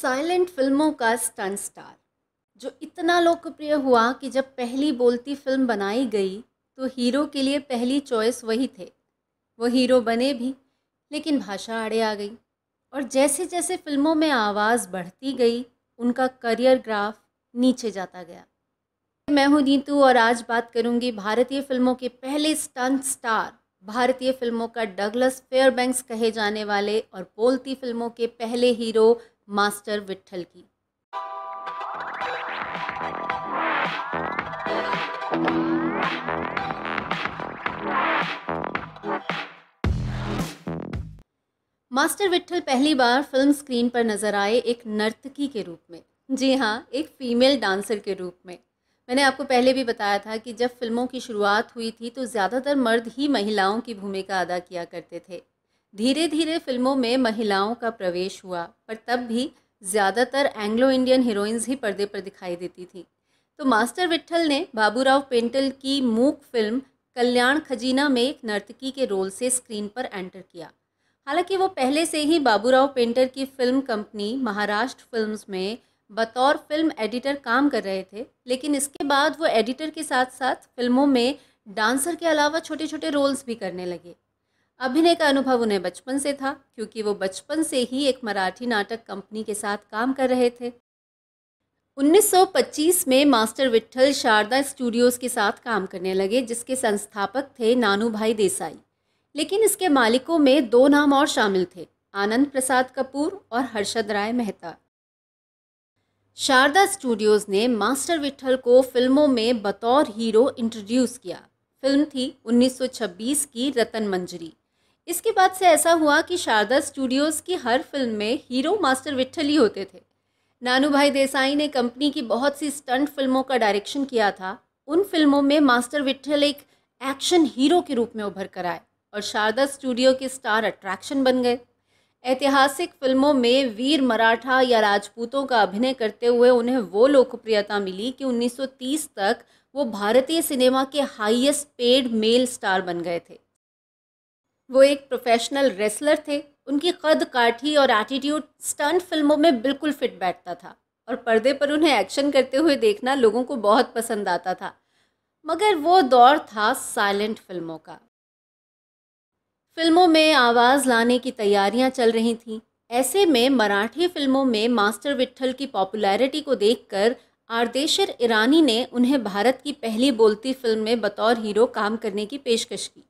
silent फिल्मों का stun star जो इतना लोकप्रिय हुआ कि जब पहली बोलती फिल्म बनाई गई तो हीरो के लिए पहली चॉइस वही थे वो हीरो बने भी लेकिन भाषा आड़े आ गई और जैसे जैसे फिल्मों में आवाज़ बढ़ती गई उनका करियर ग्राफ नीचे जाता गया मैं हूँ नीतू और आज बात करूँगी भारतीय फिल्मों के पहले स्टन स्टार भारतीय फिल्मों का डगलस फेयरबैंक्स कहे जाने वाले और बोलती फिल्मों के पहले हीरो मास्टर विट्ठल की मास्टर विठल पहली बार फिल्म स्क्रीन पर नजर आए एक नर्तकी के रूप में जी हाँ एक फीमेल डांसर के रूप में मैंने आपको पहले भी बताया था कि जब फिल्मों की शुरुआत हुई थी तो ज़्यादातर मर्द ही महिलाओं की भूमिका अदा किया करते थे धीरे धीरे फिल्मों में महिलाओं का प्रवेश हुआ पर तब भी ज़्यादातर एंग्लो इंडियन हीरोइंस ही पर्दे पर दिखाई देती थी तो मास्टर विट्ठल ने बाबूराव पेंटल की मूक फिल्म कल्याण खजीना में एक नर्तकी के रोल से स्क्रीन पर एंटर किया हालांकि वो पहले से ही बाबूराव पेंटर की फिल्म कंपनी महाराष्ट्र फिल्म्स में बतौर फिल्म एडिटर काम कर रहे थे लेकिन इसके बाद वो एडिटर के साथ साथ फिल्मों में डांसर के अलावा छोटे छोटे रोल्स भी करने लगे अभिनय का अनुभव उन्हें बचपन से था क्योंकि वो बचपन से ही एक मराठी नाटक कंपनी के साथ काम कर रहे थे 1925 में मास्टर विट्ठल शारदा स्टूडियोज़ के साथ काम करने लगे जिसके संस्थापक थे नानू भाई देसाई लेकिन इसके मालिकों में दो नाम और शामिल थे आनंद प्रसाद कपूर और हर्षद राय मेहता शारदा स्टूडियोज़ ने मास्टर विट्ठल को फिल्मों में बतौर हीरो इंट्रोड्यूस किया फिल्म थी 1926 की रतन मंजरी इसके बाद से ऐसा हुआ कि शारदा स्टूडियोज़ की हर फिल्म में हीरो मास्टर विट्ठल ही होते थे नानू भाई देसाई ने कंपनी की बहुत सी स्टंट फिल्मों का डायरेक्शन किया था उन फिल्मों में मास्टर विट्ठल एक एक्शन हीरो के रूप में उभर कर आए और शारदा स्टूडियो के स्टार अट्रैक्शन बन गए ऐतिहासिक फिल्मों में वीर मराठा या राजपूतों का अभिनय करते हुए उन्हें वो लोकप्रियता मिली कि 1930 तक वो भारतीय सिनेमा के हाईएस्ट पेड मेल स्टार बन गए थे वो एक प्रोफेशनल रेसलर थे उनकी कद काठी और एटीट्यूड स्टंट फिल्मों में बिल्कुल फिट बैठता था और पर्दे पर उन्हें एक्शन करते हुए देखना लोगों को बहुत पसंद आता था मगर वो दौर था साइलेंट फिल्मों का फिल्मों में आवाज़ लाने की तैयारियां चल रही थी ऐसे में मराठी फिल्मों में मास्टर विट्ठल की पॉपुलैरिटी को देखकर आर्देशर ईरानी ने उन्हें भारत की पहली बोलती फिल्म में बतौर हीरो काम करने की पेशकश की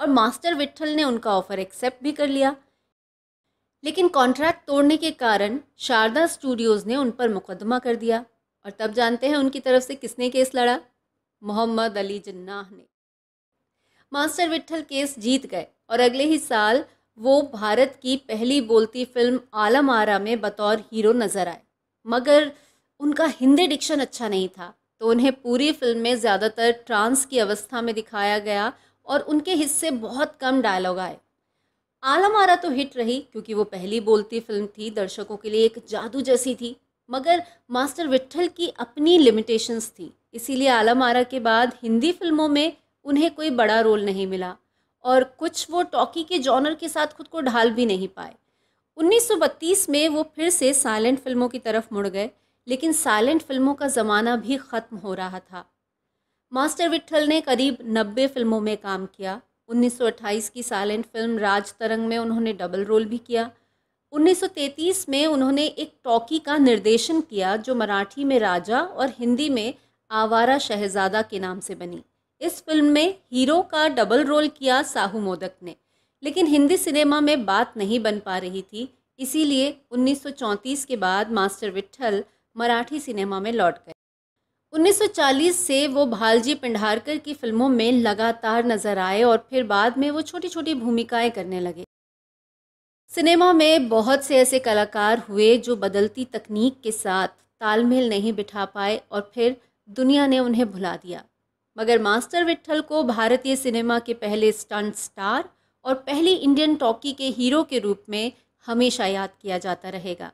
और मास्टर विट्ठल ने उनका ऑफर एक्सेप्ट भी कर लिया लेकिन कॉन्ट्रैक्ट तोड़ने के कारण शारदा स्टूडियोज़ ने उन पर मुकदमा कर दिया और तब जानते हैं उनकी तरफ से किसने केस लड़ा मोहम्मद अली जन्नाह ने मास्टर विट्ठल केस जीत गए और अगले ही साल वो भारत की पहली बोलती फिल्म आलम आरा में बतौर हीरो नज़र आए मगर उनका हिंदी डिक्शन अच्छा नहीं था तो उन्हें पूरी फिल्म में ज़्यादातर ट्रांस की अवस्था में दिखाया गया और उनके हिस्से बहुत कम डायलॉग आए आरा तो हिट रही क्योंकि वो पहली बोलती फिल्म थी दर्शकों के लिए एक जादू जैसी थी मगर मास्टर विट्ठल की अपनी लिमिटेशंस थी इसीलिए आरा के बाद हिंदी फिल्मों में उन्हें कोई बड़ा रोल नहीं मिला और कुछ वो टॉकी के जॉनर के साथ खुद को ढाल भी नहीं पाए 1932 में वो फिर से साइलेंट फिल्मों की तरफ मुड़ गए लेकिन साइलेंट फिल्मों का ज़माना भी ख़त्म हो रहा था मास्टर विट्ठल ने करीब 90 फिल्मों में काम किया 1928 की साइलेंट फिल्म राज तरंग में उन्होंने डबल रोल भी किया 1933 में उन्होंने एक टॉकी का निर्देशन किया जो मराठी में राजा और हिंदी में आवारा शहजादा के नाम से बनी इस फिल्म में हीरो का डबल रोल किया साहू मोदक ने लेकिन हिंदी सिनेमा में बात नहीं बन पा रही थी इसीलिए 1934 के बाद मास्टर विट्ठल मराठी सिनेमा में लौट गए 1940 से वो भालजी पिंडारकर की फिल्मों में लगातार नजर आए और फिर बाद में वो छोटी छोटी भूमिकाएं करने लगे सिनेमा में बहुत से ऐसे कलाकार हुए जो बदलती तकनीक के साथ तालमेल नहीं बिठा पाए और फिर दुनिया ने उन्हें भुला दिया मगर मास्टर विट्ठल को भारतीय सिनेमा के पहले स्टंट स्टार और पहली इंडियन टॉकी के हीरो के रूप में हमेशा याद किया जाता रहेगा